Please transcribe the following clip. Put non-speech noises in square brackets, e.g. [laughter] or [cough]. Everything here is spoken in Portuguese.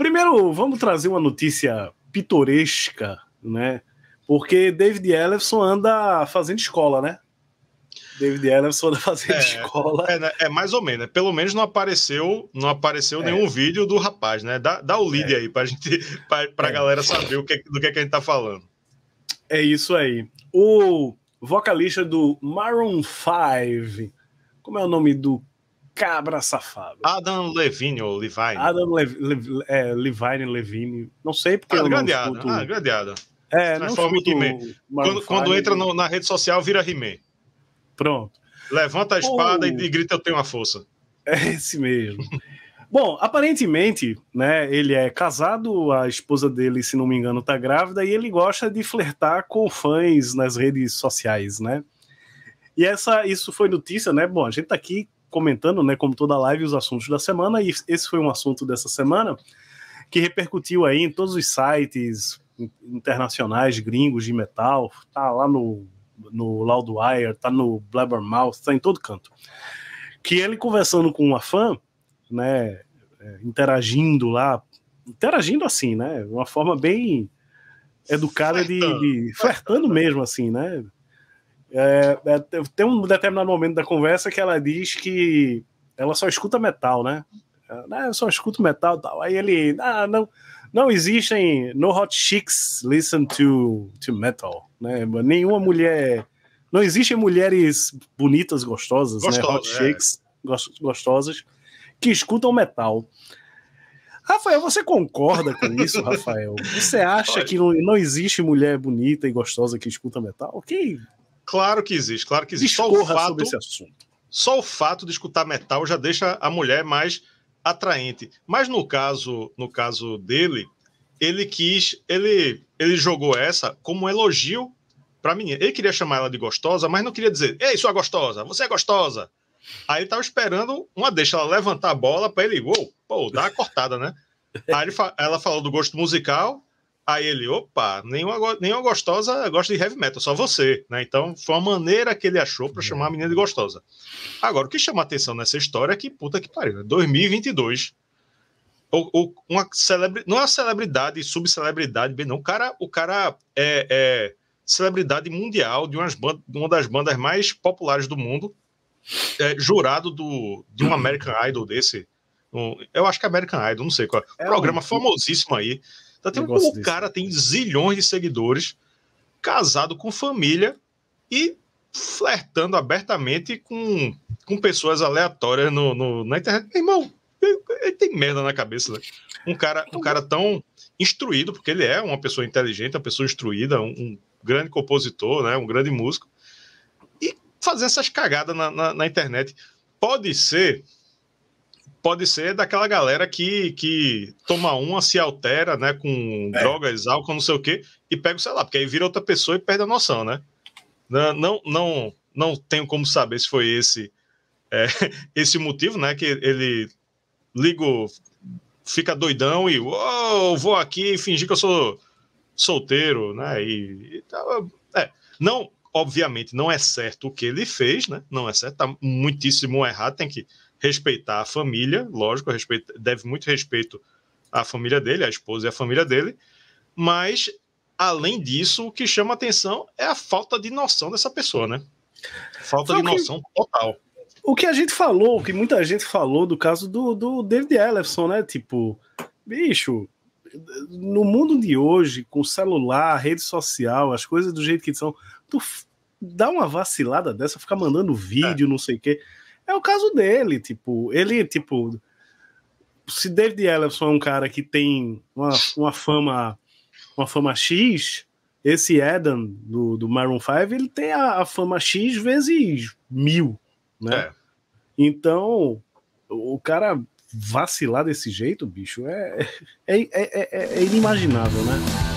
Primeiro, vamos trazer uma notícia pitoresca, né? Porque David Ellison anda fazendo escola, né? David Ellison anda fazendo é, escola. É, né? é, mais ou menos, né? Pelo menos não apareceu, não apareceu é. nenhum vídeo do rapaz, né? Dá, dá o lead é. aí para gente para pra é. galera saber o que, do que, é que a gente tá falando. É isso aí. O vocalista do Maroon 5, como é o nome do cabra safado. Adam Levine ou Levine? Adam Le, Le, é, Levine, Levine. Não sei porque. Ah, eu grande não escuto... Ah, grande Adam. É, não escuto quando, quando, entra no, na rede social, vira He-Man. Pronto. Levanta a espada oh. e, e grita: Eu tenho uma força. É esse mesmo. [laughs] Bom, aparentemente, né, ele é casado, a esposa dele, se não me engano, tá grávida e ele gosta de flertar com fãs nas redes sociais, né? E essa, isso foi notícia, né? Bom, a gente tá aqui comentando, né, como toda live, os assuntos da semana, e esse foi um assunto dessa semana que repercutiu aí em todos os sites internacionais, gringos de metal, tá lá no, no Loudwire, tá no Blabbermouth, tá em todo canto. Que ele conversando com uma fã, né, é, interagindo lá, interagindo assim, né, uma forma bem educada flertando. de, de flertando mesmo assim, né, é, é, tem um determinado momento da conversa que ela diz que ela só escuta metal, né? ah, eu só escuto metal e tal. Aí ele, ah, não, não existem no hot chicks listen to, to metal, né? Nenhuma mulher, não existem mulheres bonitas, gostosas, né? Hot é. chicks gostosas que escutam metal. Rafael, você concorda com isso, Rafael? Você acha que não, não, existe mulher bonita e gostosa que escuta metal? Ok. Claro que existe, claro que existe. só o fato, sobre esse assunto. Só o fato de escutar metal já deixa a mulher mais atraente. Mas no caso, no caso dele, ele quis, ele, ele jogou essa como um elogio para menina. Ele queria chamar ela de gostosa, mas não queria dizer: "Ei, sua gostosa, você é gostosa". Aí ele tava esperando uma deixa ela levantar a bola para ele, uou, pô, dar a cortada, né? Aí ele, ela falou do gosto musical, Aí ele, opa, nenhuma, nenhuma gostosa gosta de heavy metal, só você, né? Então foi uma maneira que ele achou para chamar a menina de gostosa. Agora, o que chama atenção nessa história é que, puta que pariu, né? 2022, ou, ou uma celebre, não é uma celebridade, subcelebridade, bem não, o cara, o cara é, é celebridade mundial de umas uma das bandas mais populares do mundo, é, jurado do, de um American Idol desse, um, eu acho que é American Idol, não sei qual, é, é programa um... famosíssimo aí, Tá tendo como o cara tipo. tem zilhões de seguidores, casado com família e flertando abertamente com, com pessoas aleatórias no, no na internet. Meu irmão, ele tem merda na cabeça. Né? Um, cara, um cara tão instruído, porque ele é uma pessoa inteligente, uma pessoa instruída, um, um grande compositor, né? um grande músico, e fazer essas cagadas na, na, na internet. Pode ser pode ser daquela galera que, que toma uma, se altera, né, com é. drogas, álcool, não sei o quê, e pega o celular, porque aí vira outra pessoa e perde a noção, né? Não, não, não, não tenho como saber se foi esse [laughs] é, esse motivo, né, que ele ligou, fica doidão e oh, vou aqui fingir que eu sou solteiro, né, e, e é, não, Obviamente, não é certo o que ele fez, né? Não é certo, tá muitíssimo errado, tem que respeitar a família, lógico, respeito, deve muito respeito à família dele, à esposa e à família dele, mas além disso, o que chama atenção é a falta de noção dessa pessoa, né? Falta Só de que, noção total. O que a gente falou, o que muita gente falou do caso do, do David Ellison, né? Tipo, bicho, no mundo de hoje, com celular, rede social, as coisas do jeito que são, tu dá uma vacilada dessa, ficar mandando vídeo, é. não sei o quê. É o caso dele, tipo, ele, tipo, se David Ellison é um cara que tem uma, uma fama uma fama X, esse Eden do, do Maroon 5, ele tem a, a fama X vezes mil, né? É. Então, o cara vacilar desse jeito, bicho, é, é, é, é inimaginável, né?